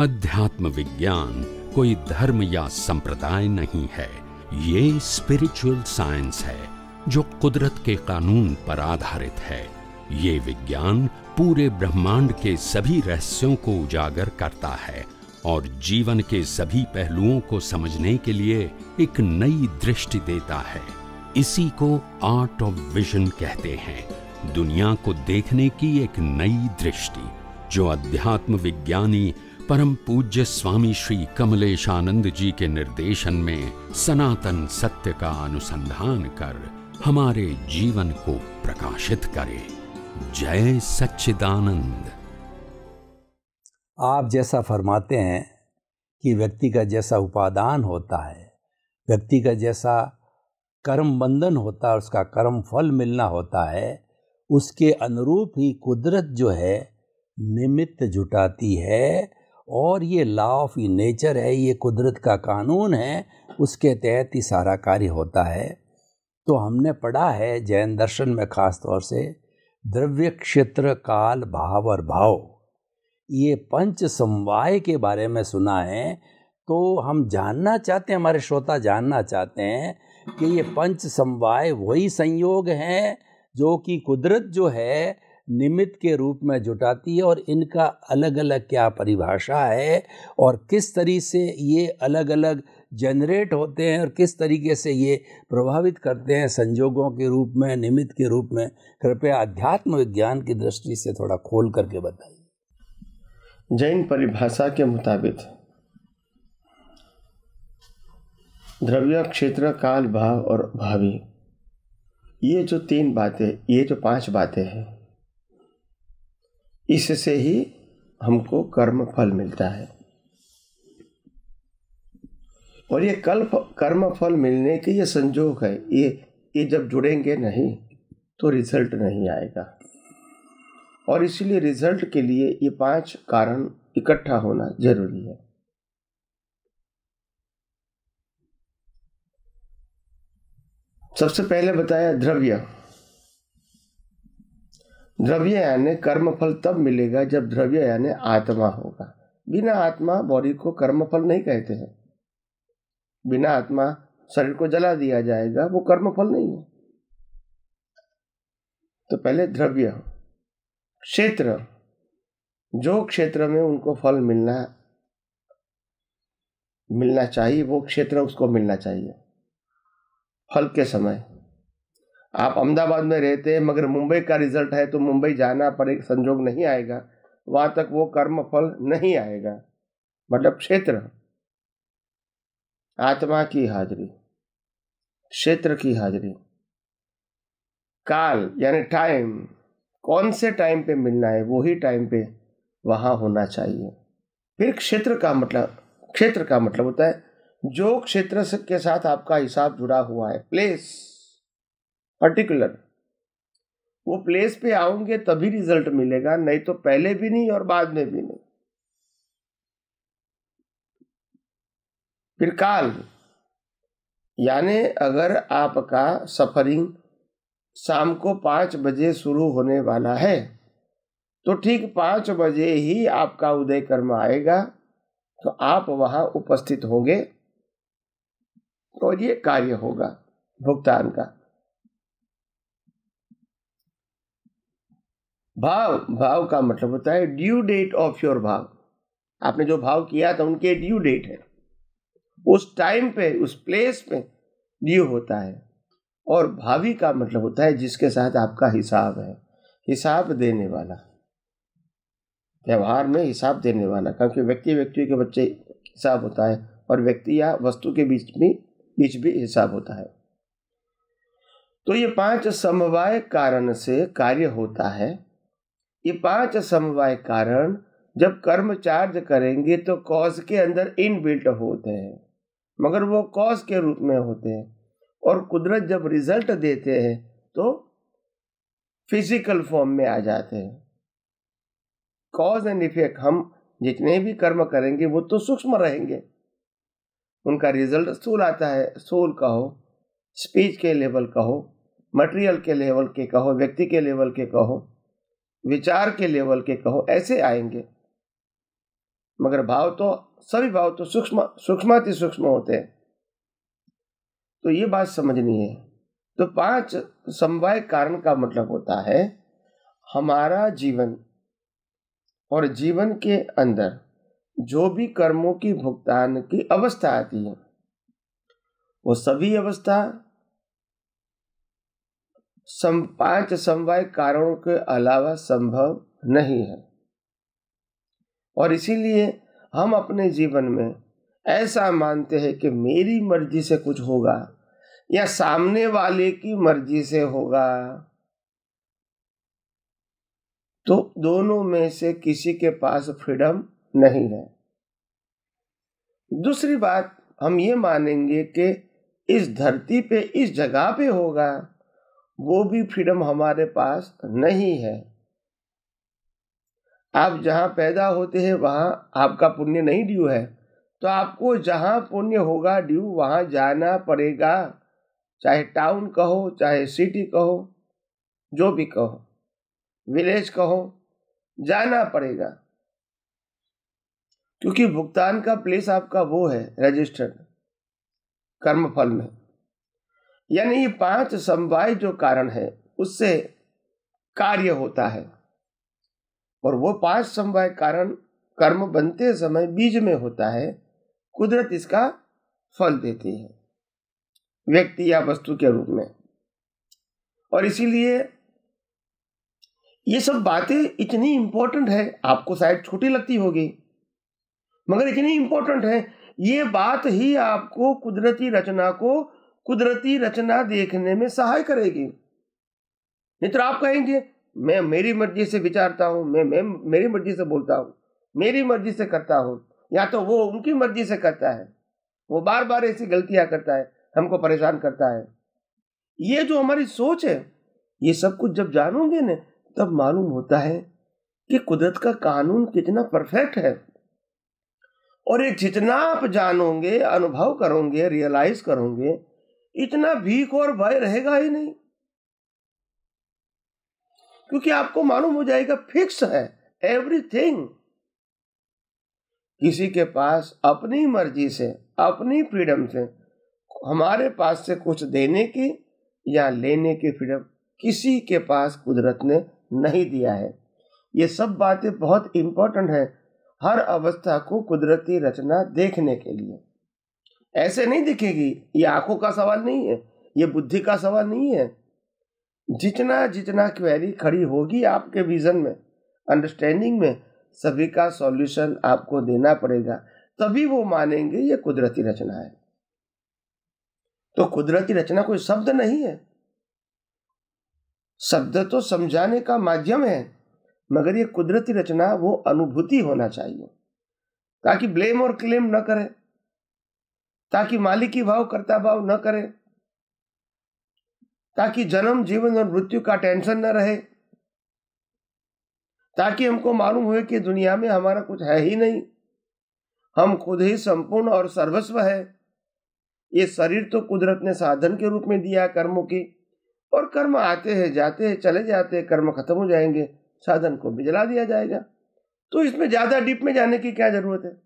अध्यात्म विज्ञान कोई धर्म या संप्रदाय नहीं है ये स्पिरिचुअल साइंस है जो कुदरत के कानून पर आधारित है ये विज्ञान पूरे ब्रह्मांड के सभी रहस्यों को उजागर करता है और जीवन के सभी पहलुओं को समझने के लिए एक नई दृष्टि देता है इसी को आर्ट ऑफ विजन कहते हैं दुनिया को देखने की एक नई दृष्टि जो अध्यात्म विज्ञानी परम पूज्य स्वामी श्री कमलेशानंद जी के निर्देशन में सनातन सत्य का अनुसंधान कर हमारे जीवन को प्रकाशित करे जय सच्चिदानंद आप जैसा फरमाते हैं कि व्यक्ति का जैसा उपादान होता है व्यक्ति का जैसा कर्म बंधन होता है उसका कर्म फल मिलना होता है उसके अनुरूप ही कुदरत जो है निमित्त जुटाती है और ये लॉ ऑफ नेचर है ये कुदरत का कानून है उसके तहत ही सारा कार्य होता है तो हमने पढ़ा है जैन दर्शन में ख़ास तौर से द्रव्य क्षेत्र काल भाव और भाव ये पंच समवाय के बारे में सुना है तो हम जानना चाहते हैं हमारे श्रोता जानना चाहते हैं कि ये पंच समवाय वही संयोग हैं जो कि कुदरत जो है निमित्त के रूप में जुटाती है और इनका अलग अलग क्या परिभाषा है और किस तरीके से ये अलग अलग जनरेट होते हैं और किस तरीके से ये प्रभावित करते हैं संजोगों के रूप में निमित्त के रूप में कृपया अध्यात्म विज्ञान की दृष्टि से थोड़ा खोल करके बताइए जैन परिभाषा के मुताबिक द्रव्य क्षेत्र काल भाव और भावी ये जो तीन बातें ये जो पांच बातें हैं इससे ही हमको कर्म फल मिलता है और ये कल्प कर्म फल मिलने के ये संजोग है ये ये जब जुड़ेंगे नहीं तो रिजल्ट नहीं आएगा और इसलिए रिजल्ट के लिए ये पांच कारण इकट्ठा होना जरूरी है सबसे पहले बताया द्रव्य द्रव्य यानी कर्मफल तब मिलेगा जब द्रव्य यानी आत्मा होगा बिना आत्मा बॉडी को कर्मफल नहीं कहते हैं बिना आत्मा शरीर को जला दिया जाएगा वो कर्मफल नहीं है तो पहले द्रव्य क्षेत्र जो क्षेत्र में उनको फल मिलना मिलना चाहिए वो क्षेत्र उसको मिलना चाहिए फल के समय आप अहमदाबाद में रहते हैं मगर मुंबई का रिजल्ट है तो मुंबई जाना पड़े संजोग नहीं आएगा वहाँ तक वो कर्म फल नहीं आएगा मतलब क्षेत्र आत्मा की हाजिरी क्षेत्र की हाजिरी काल यानी टाइम कौन से टाइम पे मिलना है वही टाइम पे वहाँ होना चाहिए फिर क्षेत्र का मतलब क्षेत्र का मतलब होता है जो क्षेत्र के साथ आपका हिसाब जुड़ा हुआ है प्लेस पर्टिकुलर वो प्लेस पे आओगे तभी रिजल्ट मिलेगा नहीं तो पहले भी नहीं और बाद में भी नहीं फिर काल यानी अगर आपका सफरिंग शाम को पांच बजे शुरू होने वाला है तो ठीक पांच बजे ही आपका उदय कर्म आएगा तो आप वहां उपस्थित होंगे और ये कार्य होगा भुगतान का भाव भाव का मतलब होता है ड्यू डेट ऑफ योर भाव आपने जो भाव किया था उनके ड्यू डेट है उस टाइम पे उस प्लेस पे ड्यू होता है और भावी का मतलब होता है जिसके साथ आपका हिसाब है हिसाब देने वाला व्यवहार में हिसाब देने वाला क्योंकि व्यक्ति व्यक्ति के बच्चे हिसाब होता है और व्यक्ति या वस्तु के बीच में बीच भी हिसाब होता है तो ये पांच समवाय कारण से कार्य होता है ये पांच समवाय कारण जब कर्म चार्ज करेंगे तो कॉज के अंदर इन बिल्ट होते हैं मगर वो कॉज के रूप में होते हैं और कुदरत जब रिजल्ट देते हैं तो फिजिकल फॉर्म में आ जाते हैं कॉज एंड इफेक्ट हम जितने भी कर्म करेंगे वो तो सूक्ष्म रहेंगे उनका रिजल्ट स्थूल आता है स्थूल का हो स्पीच के लेवल का हो मटेरियल के लेवल के कहो व्यक्ति के लेवल के कहो विचार के लेवल के कहो ऐसे आएंगे मगर भाव तो सभी भाव तो सूक्ष्म सूक्ष्माति सूक्ष्म होते हैं तो ये बात समझनी है तो पांच समवाय कारण का मतलब होता है हमारा जीवन और जीवन के अंदर जो भी कर्मों की भुगतान की अवस्था आती है वो सभी अवस्था सम पांच समवाय कारणों के अलावा संभव नहीं है और इसीलिए हम अपने जीवन में ऐसा मानते हैं कि मेरी मर्जी से कुछ होगा या सामने वाले की मर्जी से होगा तो दोनों में से किसी के पास फ्रीडम नहीं है दूसरी बात हम ये मानेंगे कि इस धरती पे इस जगह पे होगा वो भी फ्रीडम हमारे पास नहीं है आप जहां पैदा होते हैं वहां आपका पुण्य नहीं ड्यू है तो आपको जहां पुण्य होगा ड्यू वहां जाना पड़ेगा चाहे टाउन कहो चाहे सिटी कहो जो भी कहो विलेज कहो जाना पड़ेगा क्योंकि भुगतान का प्लेस आपका वो है रजिस्टर्ड कर्मफल में यानी ये पांच समवाय जो कारण है उससे कार्य होता है और वो पांच समवाय कारण कर्म बनते समय बीज में होता है कुदरत इसका फल देती है व्यक्ति या वस्तु के रूप में और इसीलिए ये सब बातें इतनी इंपॉर्टेंट है आपको शायद छोटी लगती होगी मगर इतनी इंपॉर्टेंट है ये बात ही आपको कुदरती रचना को कुदरती रचना देखने में सहाय करेगी मित्र आप कहेंगे मैं मेरी मर्जी से विचारता हूं मैं मैं मेरी मर्जी से बोलता हूं मेरी मर्जी से करता हूं या तो वो उनकी मर्जी से करता है वो बार बार ऐसी गलतियां करता है हमको परेशान करता है ये जो हमारी सोच है ये सब कुछ जब जानोगे ना तब मालूम होता है कि कुदरत का कानून कितना परफेक्ट है और ये जितना आप जानोगे अनुभव करोगे रियलाइज करोगे इतना भीख और भय रहेगा ही नहीं क्योंकि आपको मालूम हो जाएगा फिक्स है एवरीथिंग किसी के पास अपनी मर्जी से अपनी फ्रीडम से हमारे पास से कुछ देने की या लेने की फ्रीडम किसी के पास कुदरत ने नहीं दिया है ये सब बातें बहुत इम्पोर्टेंट हैं हर अवस्था को कुदरती रचना देखने के लिए ऐसे नहीं दिखेगी ये आंखों का सवाल नहीं है ये बुद्धि का सवाल नहीं है जितना जितना क्वेरी खड़ी होगी आपके विजन में अंडरस्टैंडिंग में सभी का सॉल्यूशन आपको देना पड़ेगा तभी वो मानेंगे ये कुदरती रचना है तो कुदरती रचना कोई शब्द नहीं है शब्द तो समझाने का माध्यम है मगर ये कुदरती रचना वो अनुभूति होना चाहिए ताकि ब्लेम और क्लेम न करें ताकि मालिकी भाव कर्ता भाव न करे ताकि जन्म जीवन और मृत्यु का टेंशन न रहे ताकि हमको मालूम हुए कि दुनिया में हमारा कुछ है ही नहीं हम खुद ही संपूर्ण और सर्वस्व है ये शरीर तो कुदरत ने साधन के रूप में दिया कर्मों की और कर्म आते हैं जाते हैं चले जाते हैं कर्म खत्म हो जाएंगे साधन को भी जला दिया जाएगा तो इसमें ज्यादा डीप में जाने की क्या जरूरत है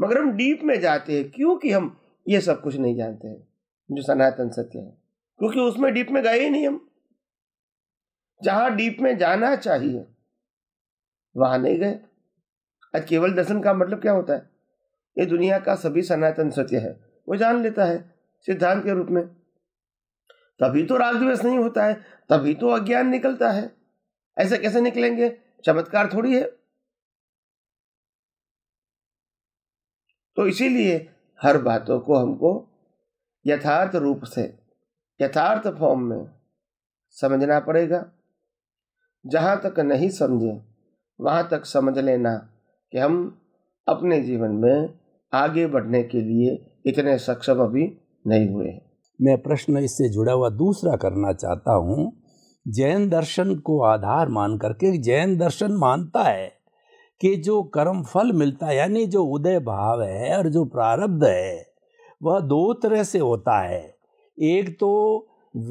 मगर हम डीप में जाते हैं क्योंकि हम ये सब कुछ नहीं जानते हैं जो सनातन सत्य है क्योंकि उसमें डीप में गए ही नहीं हम जहां डीप में जाना चाहिए वहां नहीं गए आज केवल दर्शन का मतलब क्या होता है ये दुनिया का सभी सनातन सत्य है वो जान लेता है सिद्धांत के रूप में तभी तो राग द्वेष नहीं होता है तभी तो अज्ञान निकलता है ऐसे कैसे निकलेंगे चमत्कार थोड़ी है तो इसीलिए हर बातों को हमको यथार्थ रूप से यथार्थ फॉर्म में समझना पड़ेगा जहाँ तक नहीं समझे वहाँ तक समझ लेना कि हम अपने जीवन में आगे बढ़ने के लिए इतने सक्षम अभी नहीं हुए हैं मैं प्रश्न इससे जुड़ा हुआ दूसरा करना चाहता हूँ जैन दर्शन को आधार मान करके जैन दर्शन मानता है कि जो कर्म फल मिलता है यानी जो उदय भाव है और जो प्रारब्ध है वह दो तरह से होता है एक तो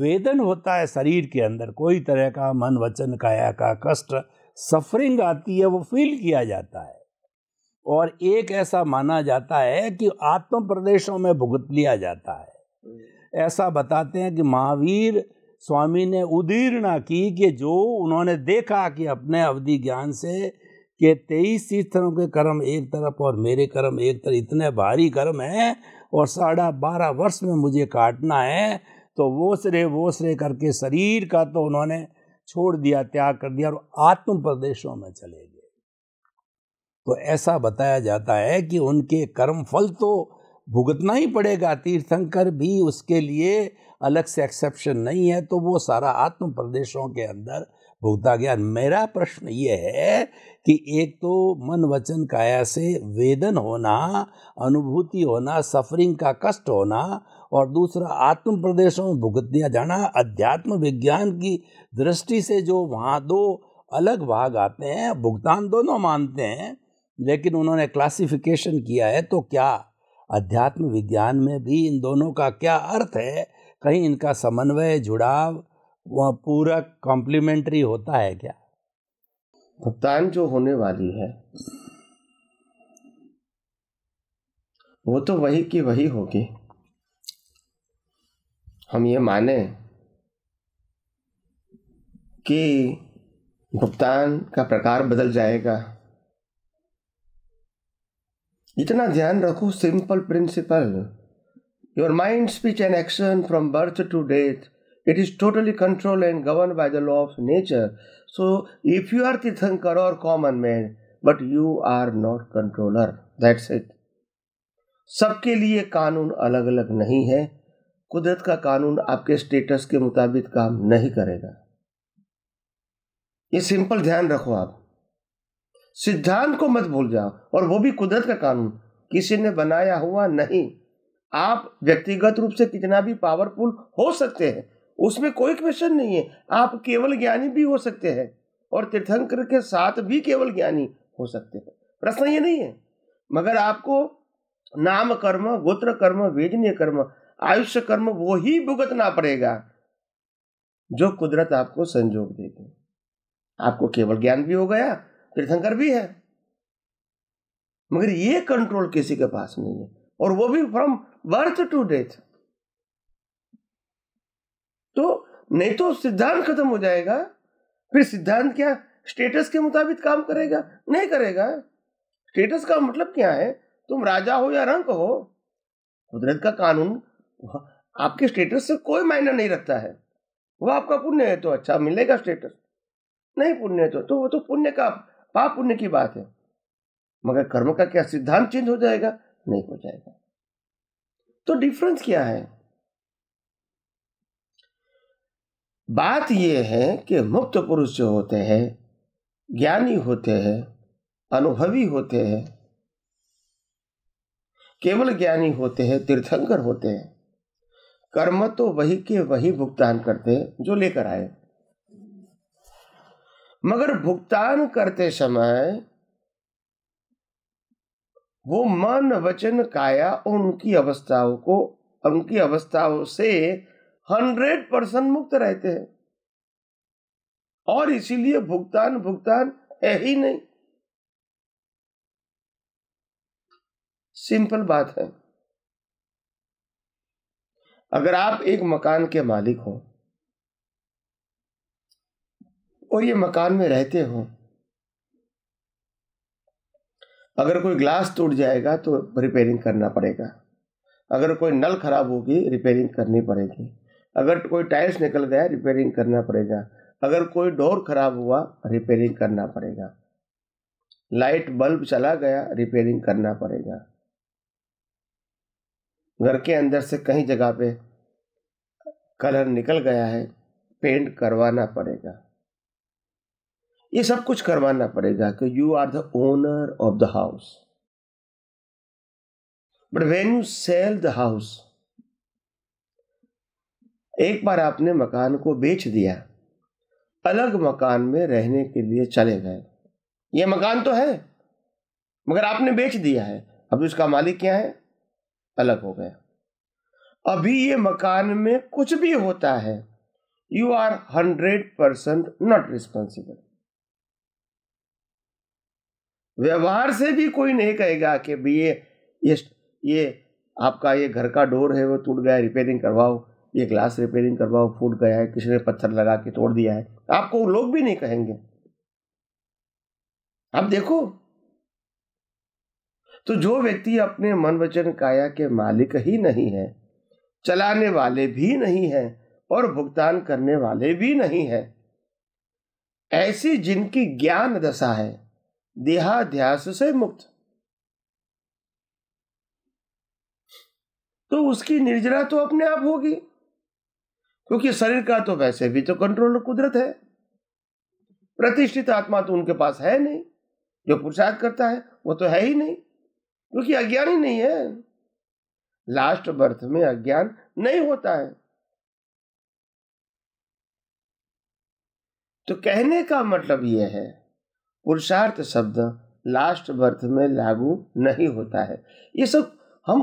वेदन होता है शरीर के अंदर कोई तरह का मन वचन काया का कष्ट सफरिंग आती है वो फील किया जाता है और एक ऐसा माना जाता है कि आत्म प्रदेशों में भुगत लिया जाता है ऐसा बताते हैं कि महावीर स्वामी ने उदीर्णा की कि जो उन्होंने देखा कि अपने अवधि ज्ञान से कि तेईस तीर्थों के कर्म एक तरफ और मेरे कर्म एक तरफ इतने भारी कर्म हैं और साढ़ा बारह वर्ष में मुझे काटना है तो वो श्रे वो श्रे करके शरीर का तो उन्होंने छोड़ दिया त्याग कर दिया और आत्म प्रदेशों में चले गए तो ऐसा बताया जाता है कि उनके कर्म फल तो भुगतना ही पड़ेगा तीर्थंकर भी उसके लिए अलग से एक्सेप्शन नहीं है तो वो सारा आत्म प्रदेशों के अंदर भुगता ज्ञान मेरा प्रश्न ये है कि एक तो मन वचन काया से वेदन होना अनुभूति होना सफरिंग का कष्ट होना और दूसरा आत्म प्रदेशों में भुगत दिया जाना अध्यात्म विज्ञान की दृष्टि से जो वहाँ दो अलग भाग आते हैं भुगतान दोनों मानते हैं लेकिन उन्होंने क्लासिफिकेशन किया है तो क्या अध्यात्म विज्ञान में भी इन दोनों का क्या अर्थ है कहीं इनका समन्वय जुड़ाव वह पूरा कॉम्प्लीमेंट्री होता है क्या भुगतान जो होने वाली है वो तो वही की वही होगी हम ये माने कि भुगतान का प्रकार बदल जाएगा इतना ध्यान रखो simple principle your mind speech and action from birth to death It is totally controlled and governed by the law of nature. So if you are Tirthankar or common man, but you are not controller. That's it. सबके लिए कानून अलग अलग नहीं है कुदरत का कानून आपके स्टेटस के मुताबिक काम नहीं करेगा ये सिंपल ध्यान रखो आप सिद्धांत को मत भूल जाओ और वो भी कुदरत का कानून किसी ने बनाया हुआ नहीं आप व्यक्तिगत रूप से कितना भी पावरफुल हो सकते हैं उसमें कोई क्वेश्चन नहीं है आप केवल ज्ञानी भी हो सकते हैं और तीर्थंकर के साथ भी केवल ज्ञानी हो सकते हैं प्रश्न ये नहीं है मगर आपको नाम कर्म गोत्र कर्म वेदनीय कर्म आयुष्य कर्म वो ही भुगतना पड़ेगा जो कुदरत आपको संजोग देगी आपको केवल ज्ञान भी हो गया तीर्थंकर भी है मगर ये कंट्रोल किसी के पास नहीं है और वो भी फ्रॉम बर्थ टू डेथ तो नहीं तो सिद्धांत खत्म हो जाएगा फिर सिद्धांत क्या स्टेटस के मुताबिक काम करेगा नहीं करेगा स्टेटस का मतलब क्या है तुम राजा हो या रंक हो कुदरत का कानून आपके स्टेटस से कोई मायने नहीं रखता है वह आपका पुण्य है तो अच्छा मिलेगा स्टेटस नहीं पुण्य है तो, तो वो तो पुण्य का पाप पुण्य की बात है मगर कर्म का क्या सिद्धांत चेंज हो जाएगा नहीं हो जाएगा तो डिफरेंस क्या है बात यह है कि मुक्त पुरुष जो होते हैं ज्ञानी होते हैं अनुभवी होते हैं केवल ज्ञानी होते हैं तीर्थंकर होते हैं कर्म तो वही के वही भुगतान करते हैं जो लेकर आए मगर भुगतान करते समय वो मन वचन काया और उनकी अवस्थाओं को उनकी अवस्थाओं से हंड्रेड परसेंट मुक्त रहते हैं और इसीलिए भुगतान भुगतान है ही नहीं सिंपल बात है अगर आप एक मकान के मालिक हो और ये मकान में रहते हो अगर कोई ग्लास टूट जाएगा तो रिपेयरिंग करना पड़ेगा अगर कोई नल खराब होगी रिपेयरिंग करनी पड़ेगी अगर कोई टाइल्स निकल गया रिपेयरिंग करना पड़ेगा अगर कोई डोर खराब हुआ रिपेयरिंग करना पड़ेगा लाइट बल्ब चला गया रिपेयरिंग करना पड़ेगा घर के अंदर से कहीं जगह पे कलर निकल गया है पेंट करवाना पड़ेगा ये सब कुछ करवाना पड़ेगा कि you are the owner of the house but when you sell the house एक बार आपने मकान को बेच दिया अलग मकान में रहने के लिए चले गए यह मकान तो है मगर आपने बेच दिया है अभी उसका मालिक क्या है अलग हो गया अभी ये मकान में कुछ भी होता है you are hundred percent not responsible व्यवहार से भी कोई नहीं कहेगा कि ये ये ये आपका ये घर का डोर है वो टूट गया रिपेयरिंग करवाओ ये ग्लास रिपेयरिंग करवाओ फूट गया है किसी ने पत्थर लगा के तोड़ दिया है आपको लोग भी नहीं कहेंगे आप देखो तो जो व्यक्ति अपने मन वचन काया के मालिक ही नहीं है चलाने वाले भी नहीं है और भुगतान करने वाले भी नहीं है ऐसी जिनकी ज्ञान दशा है देहाध्यास से मुक्त तो उसकी निर्जरा तो अपने आप होगी क्योंकि शरीर का तो वैसे भी तो कंट्रोल कुदरत है प्रतिष्ठित आत्मा तो उनके पास है नहीं जो पुरुषार्थ करता है वो तो है ही नहीं क्योंकि अज्ञान ही नहीं है लास्ट बर्थ में अज्ञान नहीं होता है तो कहने का मतलब यह है पुरुषार्थ शब्द लास्ट बर्थ में लागू नहीं होता है ये सब हम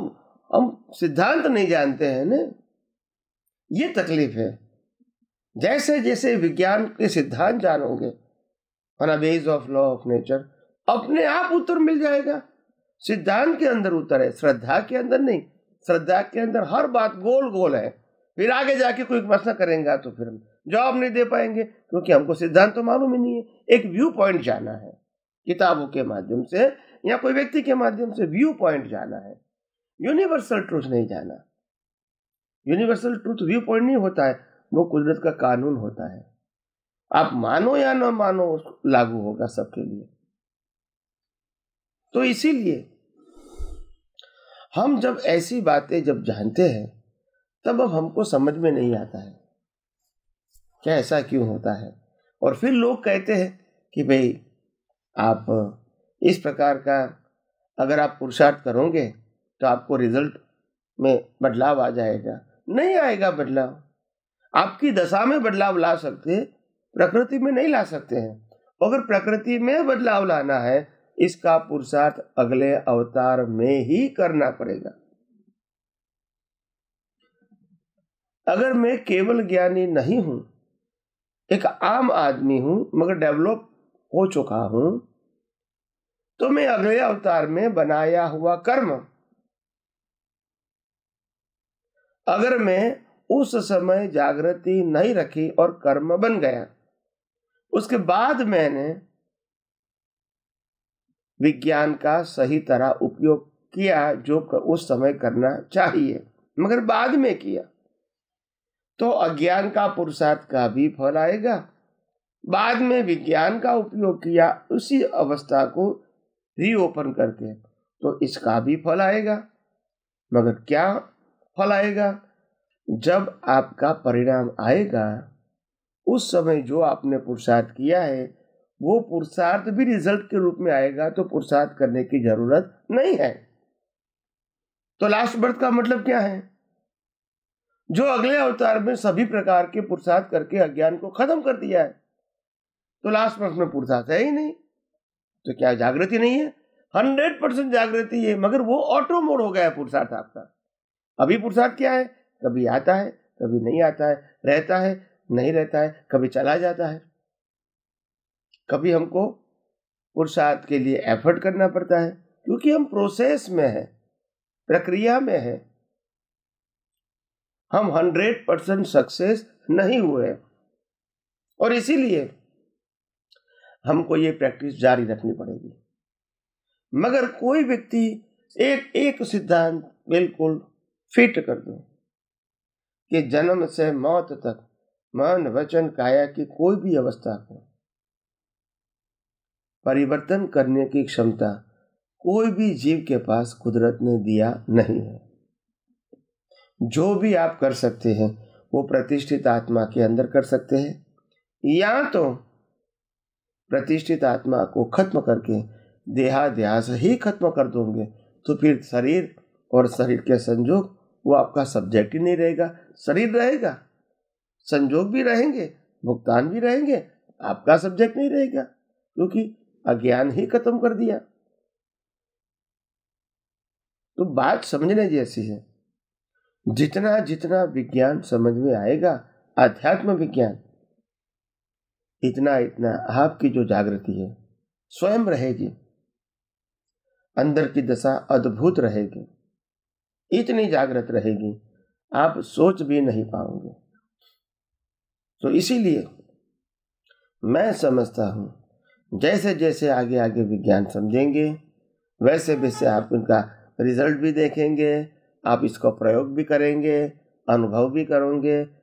हम सिद्धांत नहीं जानते हैं ना ये तकलीफ है जैसे जैसे विज्ञान के सिद्धांत जानोगे on a base of law of nature अपने आप उत्तर मिल जाएगा सिद्धांत के अंदर उत्तर है श्रद्धा के अंदर नहीं श्रद्धा के अंदर हर बात गोल गोल है फिर आगे जाके कोई मसला करेंगे तो फिर हम जवाब नहीं दे पाएंगे क्योंकि हमको सिद्धांत तो मालूम ही नहीं है एक व्यू पॉइंट जाना है किताबों के माध्यम से या कोई व्यक्ति के माध्यम से व्यू पॉइंट जाना है यूनिवर्सल ट्रूथ नहीं जाना यूनिवर्सल ट्रूथ व्यू पॉइंट नहीं होता है वो कुदरत का कानून होता है आप मानो या ना मानो लागू होगा सबके लिए तो इसीलिए हम जब ऐसी बातें जब जानते हैं तब अब हमको समझ में नहीं आता है क्या ऐसा क्यों होता है और फिर लोग कहते हैं कि भाई आप इस प्रकार का अगर आप पुरुषार्थ करोगे तो आपको रिजल्ट में बदलाव आ जाएगा नहीं आएगा बदलाव आपकी दशा में बदलाव ला सकते प्रकृति में नहीं ला सकते हैं अगर प्रकृति में बदलाव लाना है इसका पुरुषार्थ अगले अवतार में ही करना पड़ेगा अगर मैं केवल ज्ञानी नहीं हूं एक आम आदमी हूं मगर डेवलप हो चुका हूं तो मैं अगले अवतार में बनाया हुआ कर्म अगर मैं उस समय जागृति नहीं रखी और कर्म बन गया उसके बाद मैंने विज्ञान का सही तरह उपयोग किया जो उस समय करना चाहिए मगर बाद में किया तो अज्ञान का पुरुषार्थ का भी फल आएगा बाद में विज्ञान का उपयोग किया उसी अवस्था को रीओपन करके तो इसका भी फल आएगा मगर क्या फल आएगा जब आपका परिणाम आएगा उस समय जो आपने पुरुषार्थ किया है वो पुरुषार्थ भी रिजल्ट के रूप में आएगा तो पुरुषार्थ करने की जरूरत नहीं है तो लास्ट बर्थ का मतलब क्या है जो अगले अवतार में सभी प्रकार के पुरुषार्थ करके अज्ञान को खत्म कर दिया है तो लास्ट बर्थ में पुरुषार्थ है ही नहीं तो क्या जागृति नहीं है हंड्रेड परसेंट जागृति है मगर वो ऑटो मोड हो गया है पुरुषार्थ आपका अभी पुरुषार्थ क्या है कभी आता है कभी नहीं आता है रहता है नहीं रहता है कभी चला जाता है कभी हमको पुरुषार्थ के लिए एफर्ट करना पड़ता है क्योंकि हम प्रोसेस में हैं प्रक्रिया में हैं हम हंड्रेड परसेंट सक्सेस नहीं हुए और इसीलिए हमको ये प्रैक्टिस जारी रखनी पड़ेगी मगर कोई व्यक्ति एक एक सिद्धांत बिल्कुल फिट कर दो कि जन्म से मौत तक मन वचन काया की कोई भी अवस्था को परिवर्तन करने की क्षमता कोई भी जीव के पास कुदरत ने दिया नहीं है जो भी आप कर सकते हैं वो प्रतिष्ठित आत्मा के अंदर कर सकते हैं या तो प्रतिष्ठित आत्मा को खत्म करके देहाध्यास ही खत्म कर दोगे तो फिर शरीर और शरीर के संजोग वो आपका सब्जेक्ट ही नहीं रहेगा शरीर रहेगा संजोग भी रहेंगे भुगतान भी रहेंगे आपका सब्जेक्ट नहीं रहेगा क्योंकि अज्ञान ही खत्म कर दिया तो बात समझने जैसी है जितना जितना विज्ञान समझ में आएगा आध्यात्म विज्ञान इतना इतना आपकी जो जागृति है स्वयं रहेगी अंदर की दशा अद्भुत रहेगी इतनी जागृत रहेगी आप सोच भी नहीं पाओगे तो इसीलिए मैं समझता हूँ जैसे जैसे आगे आगे विज्ञान समझेंगे वैसे वैसे आप उनका रिजल्ट भी देखेंगे आप इसको प्रयोग भी करेंगे अनुभव भी करोगे